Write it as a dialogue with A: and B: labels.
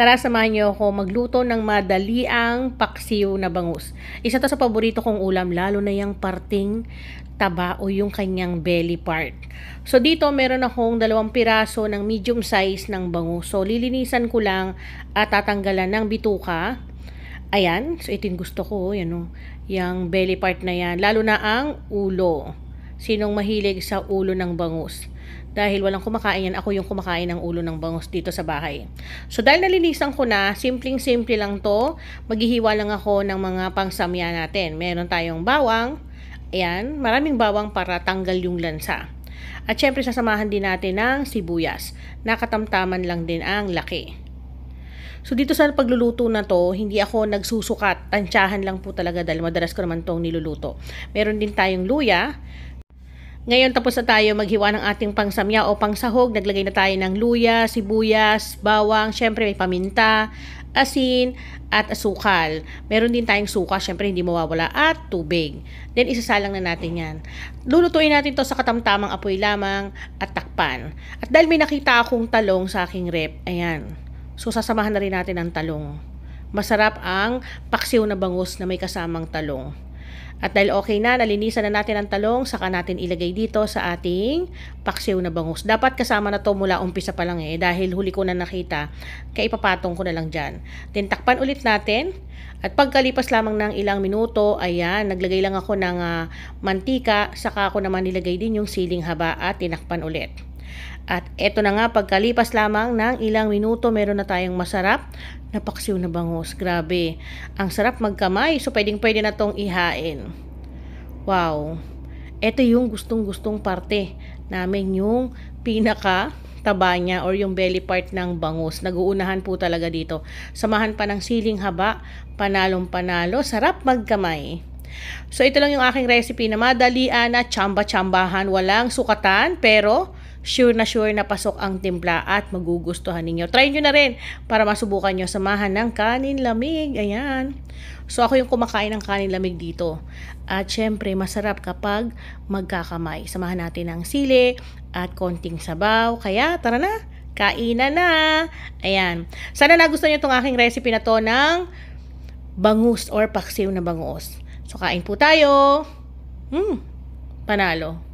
A: Tara, samahan niyo ako magluto ng madaliang paksiw na bangus. Isa to sa paborito kong ulam, lalo na yung parting taba o yung kanyang belly part. So dito meron akong dalawang piraso ng medium size ng bangus. So lilinisan ko lang at tatanggalan ng bituka. Ayan, so ito yung gusto ko, yan o, oh, yung belly part na yan, lalo na ang ulo sinong mahilig sa ulo ng bangus. Dahil walang kumakain yan, ako yung kumakain ng ulo ng bangus dito sa bahay. So dahil nalinisan ko na, simpleng-simple lang to, maghihiwa lang ako ng mga pangsamya natin. Meron tayong bawang, ayan, maraming bawang para tanggal yung lansa. At syempre sasamahan din natin ng sibuyas. Nakatamtaman lang din ang laki. So dito sa pagluluto na to, hindi ako nagsusukat. Tansyahan lang po talaga dahil madalas ko naman tong niluluto. Meron din tayong luya. Ngayon tapos na tayo maghiwa ng ating pangsamya o pangsahog. Naglagay na tayo ng luya, sibuyas, bawang, syempre may paminta, asin, at asukal. Meron din tayong suka, syempre hindi mawawala, at tubig. Then isasalang na natin yan. Lulutuin natin to sa katamtamang apoy lamang at takpan. At dahil may nakita akong talong sa aking rep, ayan. So sasamahan na rin natin ang talong. Masarap ang paksiw na bangus na may kasamang talong. At dahil okay na, nalinisan na natin ang talong, saka natin ilagay dito sa ating paksiw na bangus. Dapat kasama na to mula umpisa pa lang eh, dahil huli ko na nakita, kaya ipapatong ko na lang dyan. Then ulit natin, at pagkalipas lamang ng ilang minuto, ayan, naglagay lang ako ng uh, mantika, saka ako naman nilagay din yung siling haba at tinakpan ulit. At eto na nga, pagkalipas lamang ng ilang minuto, meron na tayong masarap na paksiw na bangus. Grabe, ang sarap magkamay, so pwedeng pwede na tong ihain. Wow, Ito yung gustong-gustong parte namin, yung pinaka taba niya or yung belly part ng bangus. Naguunahan po talaga dito. Samahan pa ng siling haba, panalong panalo, sarap magkamay. So ito lang yung aking recipe na madalian at chamba-chambahan, walang sukatan pero sure na sure na pasok ang timpla at magugustuhan ninyo. Try nyo na rin para masubukan nyo samahan ng kanin lamig. Ayan. So ako yung kumakain ng kanin lamig dito. At syempre masarap kapag magkakamay. Samahan natin ng sili at konting sabaw. Kaya tara na, kainan na. Ayan. Sana nagustuhan nyo itong aking recipe na to ng bangus or paksiw na bangus. So kain po tayo. Hmm, panalo.